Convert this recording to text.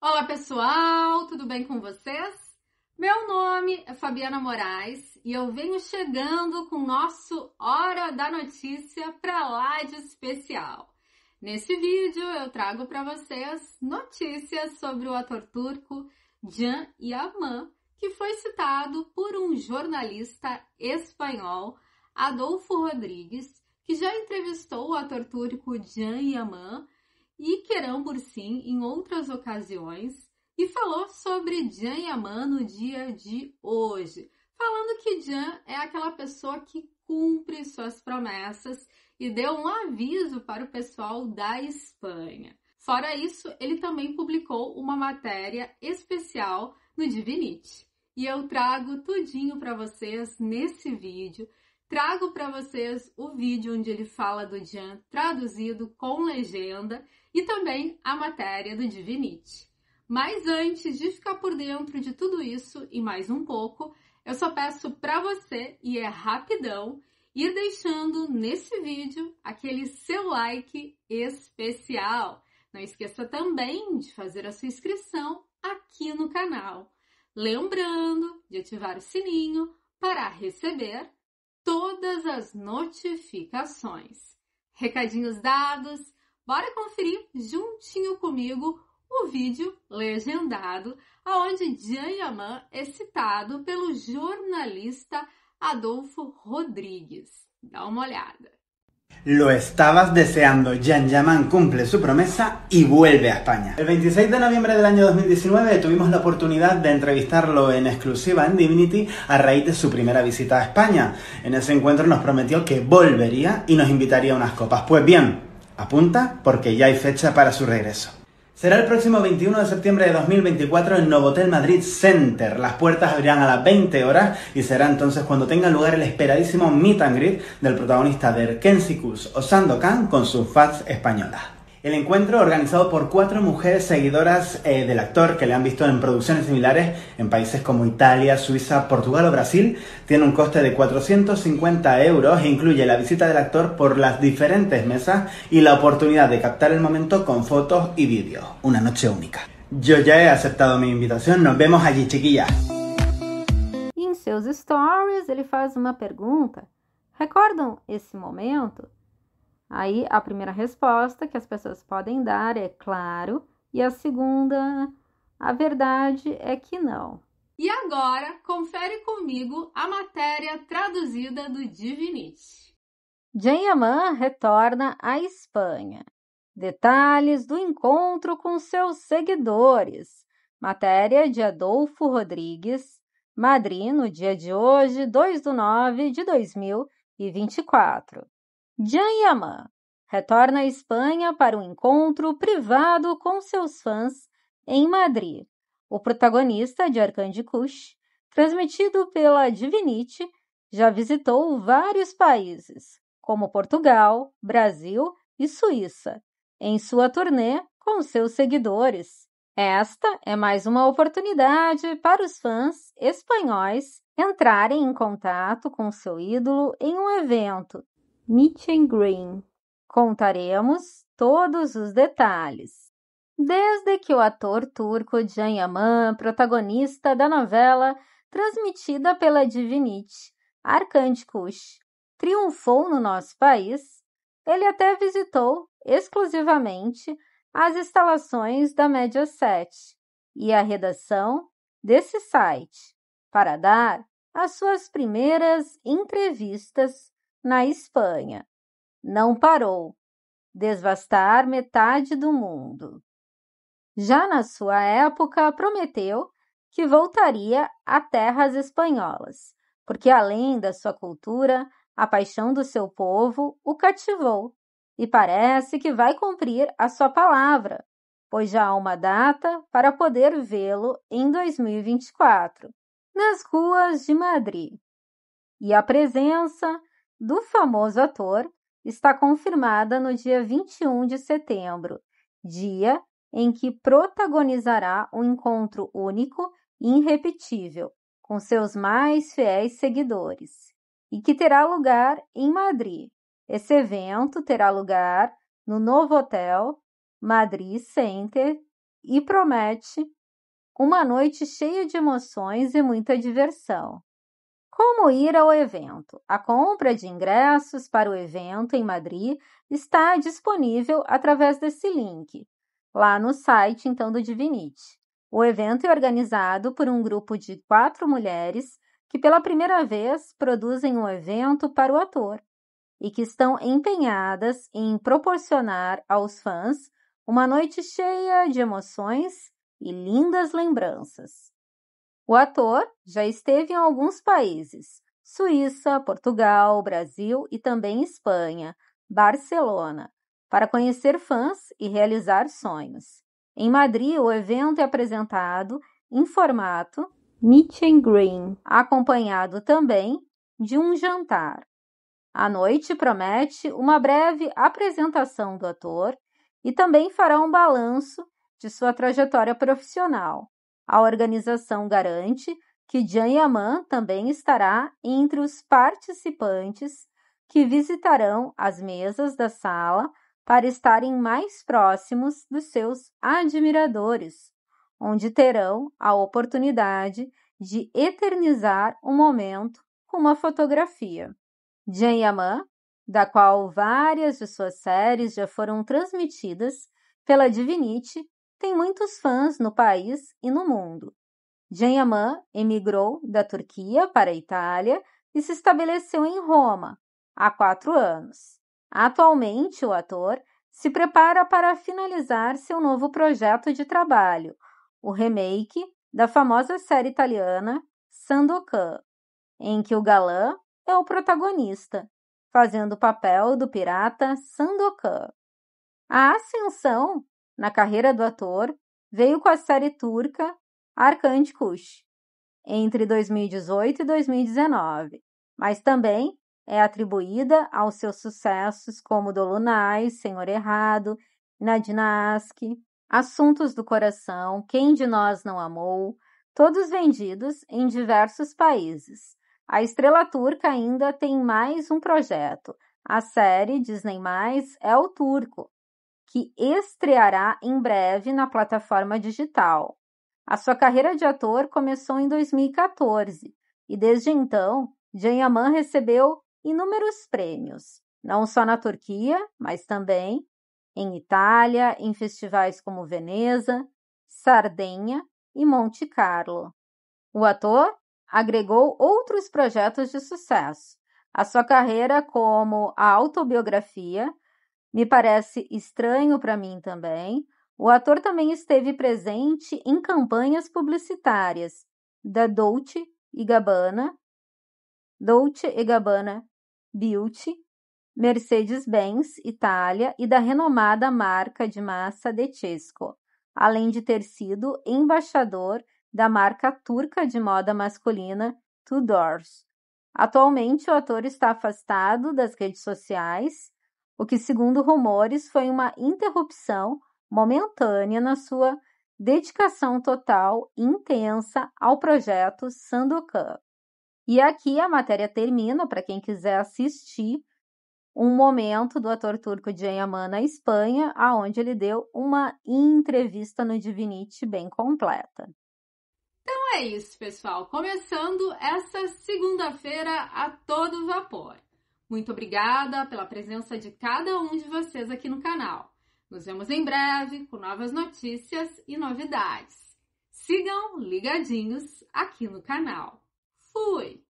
Olá, pessoal, tudo bem com vocês? Meu nome é Fabiana Moraes e eu venho chegando com o nosso Hora da Notícia para lá de especial. Nesse vídeo eu trago para vocês notícias sobre o ator turco Jan Yaman, que foi citado por um jornalista espanhol, Adolfo Rodrigues, que já entrevistou o ator turco Jan Yaman Iquerão sim em outras ocasiões e falou sobre Jan Yaman no dia de hoje, falando que Jan é aquela pessoa que cumpre suas promessas e deu um aviso para o pessoal da Espanha. Fora isso, ele também publicou uma matéria especial no Divinity. E eu trago tudinho para vocês nesse vídeo trago para vocês o vídeo onde ele fala do Jean traduzido com legenda e também a matéria do Divinity. Mas antes de ficar por dentro de tudo isso e mais um pouco, eu só peço para você, e é rapidão, ir deixando nesse vídeo aquele seu like especial. Não esqueça também de fazer a sua inscrição aqui no canal. Lembrando de ativar o sininho para receber todas as notificações. Recadinhos dados, bora conferir juntinho comigo o vídeo legendado, aonde Jan Yaman é citado pelo jornalista Adolfo Rodrigues. Dá uma olhada. Lo estabas deseando, Jan Yaman cumple su promesa y vuelve a España. El 26 de noviembre del año 2019 tuvimos la oportunidad de entrevistarlo en exclusiva en Divinity a raíz de su primera visita a España. En ese encuentro nos prometió que volvería y nos invitaría a unas copas. Pues bien, apunta porque ya hay fecha para su regreso. Será el próximo 21 de septiembre de 2024 en Novotel Madrid Center. Las puertas abrirán a las 20 horas y será entonces cuando tenga lugar el esperadísimo meet and greet del protagonista de Kensicus o Sandokan con sus faz española. El encuentro, organizado por cuatro mujeres seguidoras eh, del actor que le han visto en producciones similares en países como Italia, Suiza, Portugal o Brasil, tiene un coste de 450 euros e incluye la visita del actor por las diferentes mesas y la oportunidad de captar el momento con fotos y vídeos. Una noche única. Yo ya he aceptado mi invitación, nos vemos allí, chiquillas. en em sus stories, él faz una pregunta. ¿Recordam ese momento? Aí a primeira resposta que as pessoas podem dar é claro, e a segunda, a verdade é que não. E agora, confere comigo a matéria traduzida do Divinity. Jayaman retorna à Espanha. Detalhes do encontro com seus seguidores. Matéria de Adolfo Rodrigues, Madrid, no dia de hoje, 2 de 9 de 2024. Janyama retorna à Espanha para um encontro privado com seus fãs em Madrid. O protagonista de Arcandi Kush, transmitido pela Divinity, já visitou vários países, como Portugal, Brasil e Suíça, em sua turnê com seus seguidores. Esta é mais uma oportunidade para os fãs espanhóis entrarem em contato com seu ídolo em um evento Meet and Green. Contaremos todos os detalhes. Desde que o ator turco Can Yaman, protagonista da novela transmitida pela Divinity, Arkand Kush, triunfou no nosso país, ele até visitou exclusivamente as instalações da Mediaset e a redação desse site para dar as suas primeiras entrevistas na Espanha. Não parou. Desvastar metade do mundo. Já na sua época, prometeu que voltaria a terras espanholas, porque além da sua cultura, a paixão do seu povo o cativou e parece que vai cumprir a sua palavra, pois já há uma data para poder vê-lo em 2024, nas ruas de Madrid. E a presença do famoso ator está confirmada no dia 21 de setembro, dia em que protagonizará um encontro único e irrepetível com seus mais fiéis seguidores e que terá lugar em Madrid. Esse evento terá lugar no novo hotel Madrid Center e promete uma noite cheia de emoções e muita diversão. Como ir ao evento? A compra de ingressos para o evento em Madrid está disponível através desse link, lá no site então do Divinity. O evento é organizado por um grupo de quatro mulheres que pela primeira vez produzem um evento para o ator e que estão empenhadas em proporcionar aos fãs uma noite cheia de emoções e lindas lembranças. O ator já esteve em alguns países: Suíça, Portugal, Brasil e também Espanha, Barcelona, para conhecer fãs e realizar sonhos. Em Madrid, o evento é apresentado em formato Meet and Green, acompanhado também de um jantar. A noite promete uma breve apresentação do ator e também fará um balanço de sua trajetória profissional, a organização garante que Jan Yaman também estará entre os participantes que visitarão as mesas da sala para estarem mais próximos dos seus admiradores, onde terão a oportunidade de eternizar um momento com uma fotografia. Jan Yaman, da qual várias de suas séries já foram transmitidas pela Divinity tem muitos fãs no país e no mundo. Janyaman emigrou da Turquia para a Itália e se estabeleceu em Roma há quatro anos. Atualmente, o ator se prepara para finalizar seu novo projeto de trabalho, o remake da famosa série italiana Sandokan, em que o galã é o protagonista, fazendo o papel do pirata Sandokan. A ascensão na carreira do ator, veio com a série turca Arkand Kush, entre 2018 e 2019, mas também é atribuída aos seus sucessos como Dolunay, Senhor Errado, Nadina Assuntos do Coração, Quem de Nós Não Amou, todos vendidos em diversos países. A estrela turca ainda tem mais um projeto. A série Disney Mais é o Turco, que estreará em breve na plataforma digital. A sua carreira de ator começou em 2014 e desde então, Janyaman recebeu inúmeros prêmios, não só na Turquia, mas também em Itália, em festivais como Veneza, Sardenha e Monte Carlo. O ator agregou outros projetos de sucesso. A sua carreira como a autobiografia me parece estranho para mim também. O ator também esteve presente em campanhas publicitárias da Dolce e Gabbana, Dolce e Gabbana Beauty, Mercedes-Benz Itália e da renomada marca de massa Detesco, além de ter sido embaixador da marca turca de moda masculina Tudors. Atualmente, o ator está afastado das redes sociais o que, segundo rumores, foi uma interrupção momentânea na sua dedicação total e intensa ao projeto Sandokan. E aqui a matéria termina, para quem quiser assistir, um momento do ator turco Cem na Espanha, aonde ele deu uma entrevista no Divinity bem completa. Então é isso, pessoal. Começando essa segunda-feira a todo vapor. Muito obrigada pela presença de cada um de vocês aqui no canal. Nos vemos em breve com novas notícias e novidades. Sigam ligadinhos aqui no canal. Fui!